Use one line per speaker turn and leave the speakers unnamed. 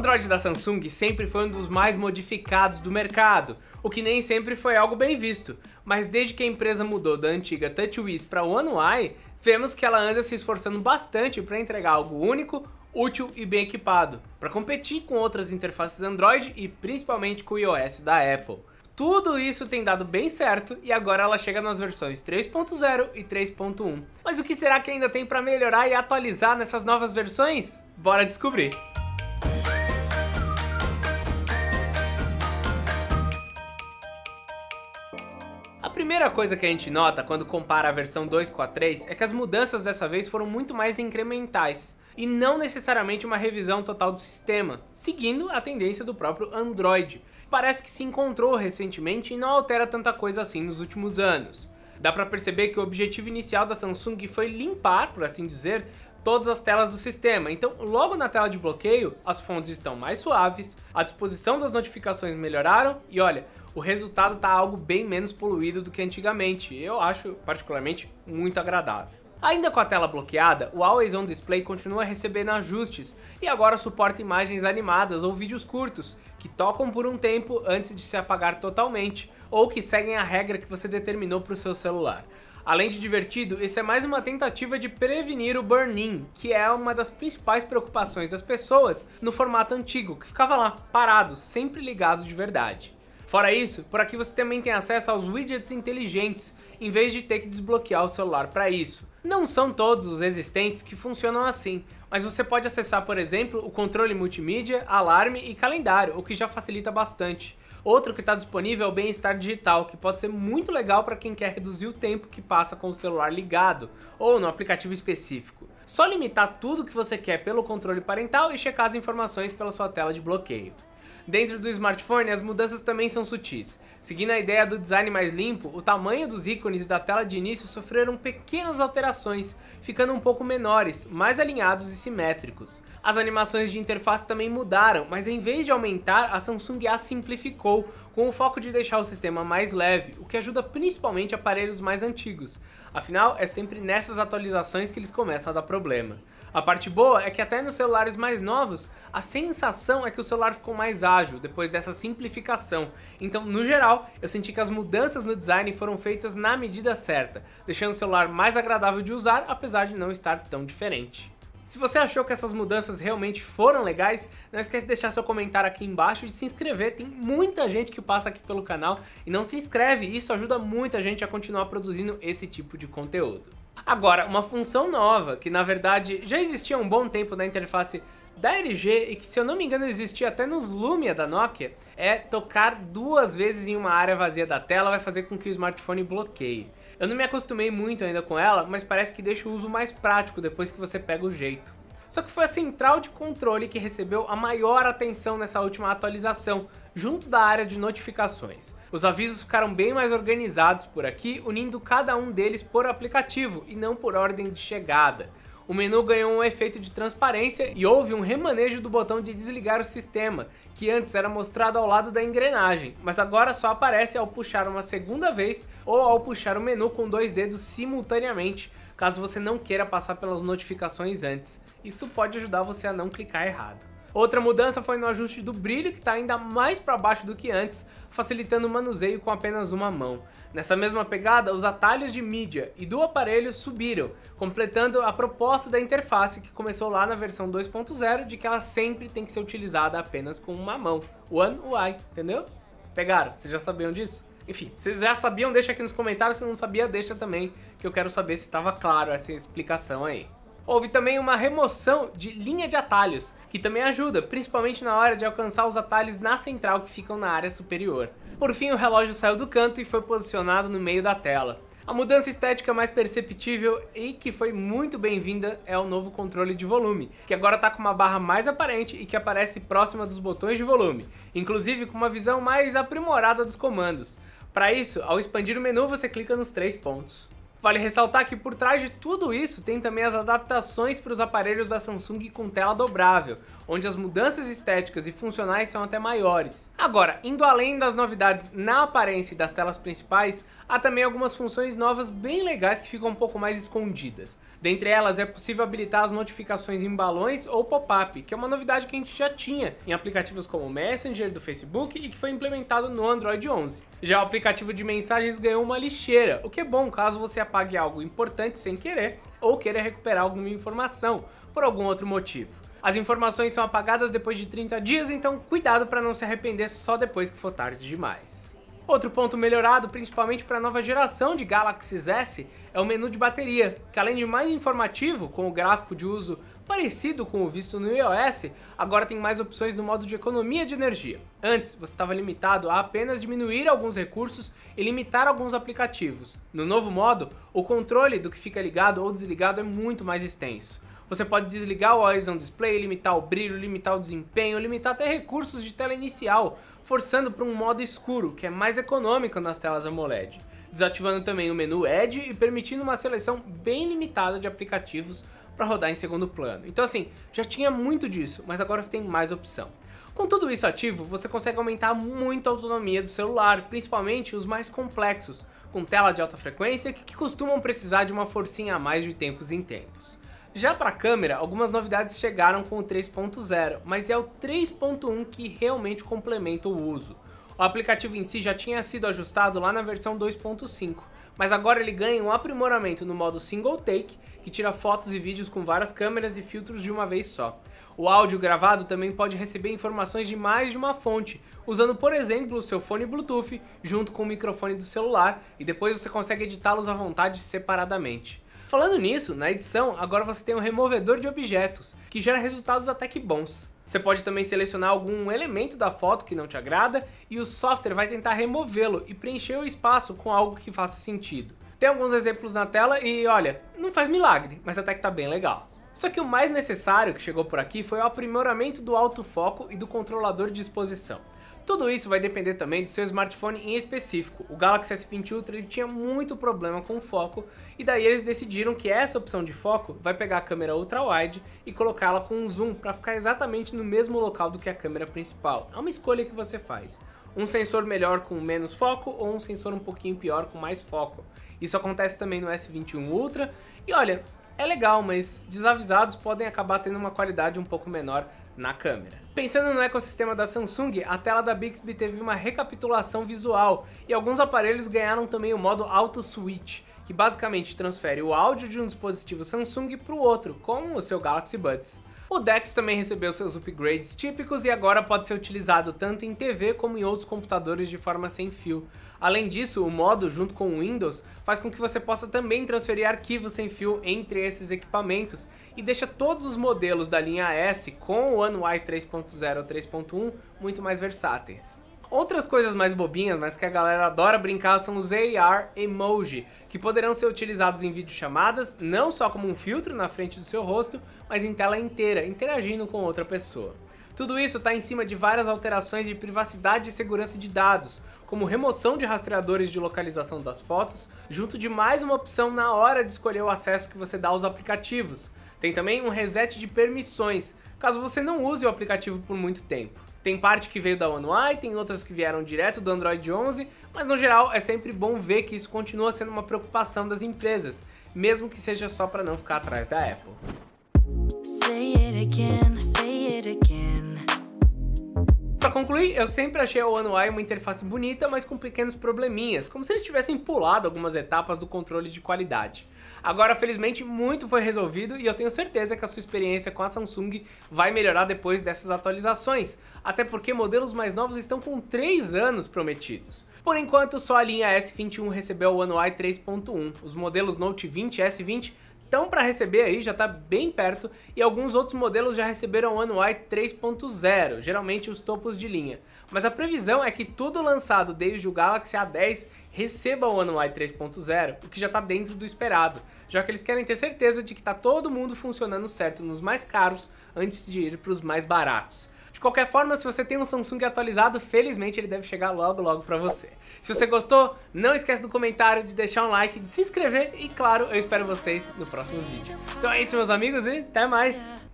Android da Samsung sempre foi um dos mais modificados do mercado, o que nem sempre foi algo bem visto, mas desde que a empresa mudou da antiga TouchWiz para o One UI, vemos que ela anda se esforçando bastante para entregar algo único, útil e bem equipado, para competir com outras interfaces Android e principalmente com o iOS da Apple. Tudo isso tem dado bem certo e agora ela chega nas versões 3.0 e 3.1. Mas o que será que ainda tem para melhorar e atualizar nessas novas versões? Bora descobrir! primeira coisa que a gente nota quando compara a versão 2 com a 3 é que as mudanças dessa vez foram muito mais incrementais e não necessariamente uma revisão total do sistema, seguindo a tendência do próprio Android. Parece que se encontrou recentemente e não altera tanta coisa assim nos últimos anos. Dá para perceber que o objetivo inicial da Samsung foi limpar, por assim dizer, todas as telas do sistema. Então, logo na tela de bloqueio, as fontes estão mais suaves, a disposição das notificações melhoraram e olha, o resultado está algo bem menos poluído do que antigamente. Eu acho, particularmente, muito agradável. Ainda com a tela bloqueada, o Always On Display continua recebendo ajustes e agora suporta imagens animadas ou vídeos curtos, que tocam por um tempo antes de se apagar totalmente, ou que seguem a regra que você determinou para o seu celular. Além de divertido, isso é mais uma tentativa de prevenir o burn-in, que é uma das principais preocupações das pessoas no formato antigo, que ficava lá, parado, sempre ligado de verdade. Fora isso, por aqui você também tem acesso aos widgets inteligentes, em vez de ter que desbloquear o celular para isso. Não são todos os existentes que funcionam assim, mas você pode acessar, por exemplo, o controle multimídia, alarme e calendário, o que já facilita bastante. Outro que está disponível é o bem-estar digital, que pode ser muito legal para quem quer reduzir o tempo que passa com o celular ligado ou no aplicativo específico. Só limitar tudo que você quer pelo controle parental e checar as informações pela sua tela de bloqueio. Dentro do smartphone, as mudanças também são sutis. Seguindo a ideia do design mais limpo, o tamanho dos ícones da tela de início sofreram pequenas alterações, ficando um pouco menores, mais alinhados e simétricos. As animações de interface também mudaram, mas em vez de aumentar, a Samsung A simplificou, com o foco de deixar o sistema mais leve, o que ajuda principalmente aparelhos mais antigos. Afinal, é sempre nessas atualizações que eles começam a dar problema. A parte boa é que até nos celulares mais novos, a sensação é que o celular ficou mais ágil depois dessa simplificação. Então, no geral, eu senti que as mudanças no design foram feitas na medida certa, deixando o celular mais agradável de usar, apesar de não estar tão diferente. Se você achou que essas mudanças realmente foram legais, não esquece de deixar seu comentário aqui embaixo e de se inscrever. Tem muita gente que passa aqui pelo canal e não se inscreve, isso ajuda muita gente a continuar produzindo esse tipo de conteúdo. Agora, uma função nova, que na verdade já existia há um bom tempo na interface da LG e que, se eu não me engano, existia até nos Lumia da Nokia, é tocar duas vezes em uma área vazia da tela vai fazer com que o smartphone bloqueie. Eu não me acostumei muito ainda com ela, mas parece que deixa o uso mais prático depois que você pega o jeito. Só que foi a central de controle que recebeu a maior atenção nessa última atualização, junto da área de notificações. Os avisos ficaram bem mais organizados por aqui, unindo cada um deles por aplicativo e não por ordem de chegada o menu ganhou um efeito de transparência e houve um remanejo do botão de desligar o sistema, que antes era mostrado ao lado da engrenagem, mas agora só aparece ao puxar uma segunda vez ou ao puxar o menu com dois dedos simultaneamente, caso você não queira passar pelas notificações antes. Isso pode ajudar você a não clicar errado. Outra mudança foi no ajuste do brilho, que está ainda mais para baixo do que antes, facilitando o manuseio com apenas uma mão. Nessa mesma pegada, os atalhos de mídia e do aparelho subiram, completando a proposta da interface que começou lá na versão 2.0 de que ela sempre tem que ser utilizada apenas com uma mão. One UI, entendeu? Pegaram? Vocês já sabiam disso? Enfim, vocês já sabiam, deixa aqui nos comentários. Se não sabia, deixa também, que eu quero saber se estava claro essa explicação aí. Houve também uma remoção de linha de atalhos, que também ajuda, principalmente na hora de alcançar os atalhos na central que ficam na área superior. Por fim, o relógio saiu do canto e foi posicionado no meio da tela. A mudança estética mais perceptível e que foi muito bem-vinda é o novo controle de volume, que agora está com uma barra mais aparente e que aparece próxima dos botões de volume, inclusive com uma visão mais aprimorada dos comandos. Para isso, ao expandir o menu, você clica nos três pontos. Vale ressaltar que por trás de tudo isso tem também as adaptações para os aparelhos da Samsung com tela dobrável, onde as mudanças estéticas e funcionais são até maiores. Agora, indo além das novidades na aparência das telas principais, há também algumas funções novas bem legais que ficam um pouco mais escondidas. Dentre elas, é possível habilitar as notificações em balões ou pop-up, que é uma novidade que a gente já tinha em aplicativos como o Messenger do Facebook e que foi implementado no Android 11. Já o aplicativo de mensagens ganhou uma lixeira, o que é bom caso você apague algo importante sem querer ou queira recuperar alguma informação por algum outro motivo. As informações são apagadas depois de 30 dias, então cuidado para não se arrepender só depois que for tarde demais. Outro ponto melhorado, principalmente para a nova geração de Galaxy S, é o menu de bateria, que além de mais informativo, com o gráfico de uso parecido com o visto no iOS, agora tem mais opções no modo de economia de energia. Antes, você estava limitado a apenas diminuir alguns recursos e limitar alguns aplicativos. No novo modo, o controle do que fica ligado ou desligado é muito mais extenso. Você pode desligar o Always On Display, limitar o brilho, limitar o desempenho, limitar até recursos de tela inicial, forçando para um modo escuro, que é mais econômico nas telas AMOLED. Desativando também o menu Edge e permitindo uma seleção bem limitada de aplicativos para rodar em segundo plano. Então assim, já tinha muito disso, mas agora você tem mais opção. Com tudo isso ativo, você consegue aumentar muito a autonomia do celular, principalmente os mais complexos, com tela de alta frequência que costumam precisar de uma forcinha a mais de tempos em tempos. Já para a câmera, algumas novidades chegaram com o 3.0, mas é o 3.1 que realmente complementa o uso. O aplicativo em si já tinha sido ajustado lá na versão 2.5, mas agora ele ganha um aprimoramento no modo single take, que tira fotos e vídeos com várias câmeras e filtros de uma vez só. O áudio gravado também pode receber informações de mais de uma fonte, usando por exemplo o seu fone Bluetooth junto com o microfone do celular, e depois você consegue editá-los à vontade separadamente. Falando nisso, na edição agora você tem um removedor de objetos, que gera resultados até que bons. Você pode também selecionar algum elemento da foto que não te agrada e o software vai tentar removê-lo e preencher o espaço com algo que faça sentido. Tem alguns exemplos na tela e olha, não faz milagre, mas até que tá bem legal. Só que o mais necessário que chegou por aqui foi o aprimoramento do alto foco e do controlador de exposição. Tudo isso vai depender também do seu smartphone em específico. O Galaxy S20 Ultra ele tinha muito problema com o foco e daí eles decidiram que essa opção de foco vai pegar a câmera ultra wide e colocá-la com um zoom para ficar exatamente no mesmo local do que a câmera principal. É uma escolha que você faz. Um sensor melhor com menos foco ou um sensor um pouquinho pior com mais foco. Isso acontece também no S21 Ultra. E olha, é legal, mas desavisados podem acabar tendo uma qualidade um pouco menor na câmera. Pensando no ecossistema da Samsung, a tela da Bixby teve uma recapitulação visual e alguns aparelhos ganharam também o modo Auto Switch, que basicamente transfere o áudio de um dispositivo Samsung para o outro, como o seu Galaxy Buds. O Dex também recebeu seus upgrades típicos e agora pode ser utilizado tanto em TV como em outros computadores de forma sem fio. Além disso, o modo, junto com o Windows, faz com que você possa também transferir arquivos sem fio entre esses equipamentos e deixa todos os modelos da linha S com o One UI 3.0 ou 3.1 muito mais versáteis. Outras coisas mais bobinhas, mas que a galera adora brincar, são os AR Emoji, que poderão ser utilizados em videochamadas, não só como um filtro na frente do seu rosto, mas em tela inteira, interagindo com outra pessoa. Tudo isso está em cima de várias alterações de privacidade e segurança de dados, como remoção de rastreadores de localização das fotos, junto de mais uma opção na hora de escolher o acesso que você dá aos aplicativos. Tem também um reset de permissões, caso você não use o aplicativo por muito tempo. Tem parte que veio da One UI, tem outras que vieram direto do Android 11, mas no geral é sempre bom ver que isso continua sendo uma preocupação das empresas, mesmo que seja só para não ficar atrás da Apple. Say it again, say it again. Para concluir, eu sempre achei o One UI uma interface bonita, mas com pequenos probleminhas, como se eles tivessem pulado algumas etapas do controle de qualidade. Agora, felizmente, muito foi resolvido e eu tenho certeza que a sua experiência com a Samsung vai melhorar depois dessas atualizações, até porque modelos mais novos estão com 3 anos prometidos. Por enquanto, só a linha S21 recebeu o One UI 3.1. Os modelos Note 20 e S20 estão para receber aí, já está bem perto, e alguns outros modelos já receberam o One 3.0, geralmente os topos de linha. Mas a previsão é que tudo lançado desde o Galaxy A10 receba o One 3.0, o que já está dentro do esperado, já que eles querem ter certeza de que está todo mundo funcionando certo nos mais caros antes de ir para os mais baratos. De qualquer forma, se você tem um Samsung atualizado, felizmente ele deve chegar logo logo para você. Se você gostou, não esquece do comentário, de deixar um like, de se inscrever e claro, eu espero vocês no próximo vídeo. Então é isso meus amigos e até mais!